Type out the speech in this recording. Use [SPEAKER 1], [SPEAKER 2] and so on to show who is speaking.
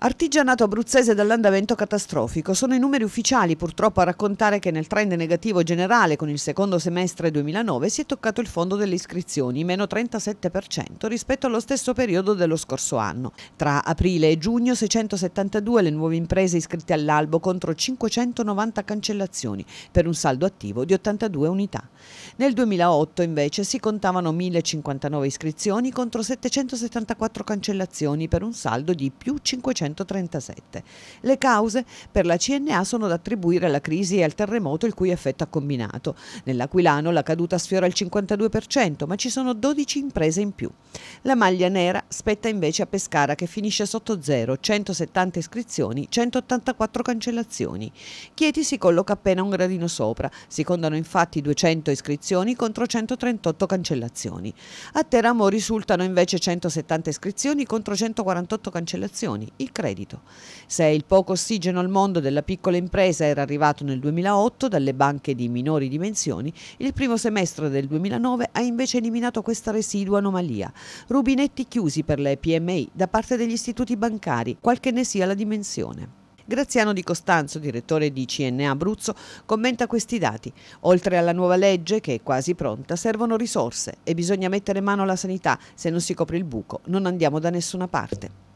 [SPEAKER 1] Artigianato abruzzese dall'andamento catastrofico. Sono i numeri ufficiali purtroppo a raccontare che nel trend negativo generale con il secondo semestre 2009 si è toccato il fondo delle iscrizioni, meno 37% rispetto allo stesso periodo dello scorso anno. Tra aprile e giugno 672 le nuove imprese iscritte all'albo contro 590 cancellazioni per un saldo attivo di 82 unità. Nel 2008 invece si contavano 1059 iscrizioni contro 774 cancellazioni per un saldo di più 500 1937. Le cause per la CNA sono da attribuire alla crisi e al terremoto il cui effetto ha combinato. Nell'Aquilano la caduta sfiora il 52%, ma ci sono 12 imprese in più. La maglia nera spetta invece a Pescara che finisce sotto zero, 170 iscrizioni, 184 cancellazioni. Chieti si colloca appena un gradino sopra, si contano infatti 200 iscrizioni contro 138 cancellazioni. A Teramo risultano invece 170 iscrizioni contro 148 cancellazioni, il credito. Se il poco ossigeno al mondo della piccola impresa era arrivato nel 2008 dalle banche di minori dimensioni, il primo semestre del 2009 ha invece eliminato questa residua anomalia. Rubinetti chiusi per le PMI da parte degli istituti bancari, qualche ne sia la dimensione. Graziano Di Costanzo, direttore di CNA Abruzzo, commenta questi dati. Oltre alla nuova legge, che è quasi pronta, servono risorse e bisogna mettere mano alla sanità. Se non si copre il buco, non andiamo da nessuna parte.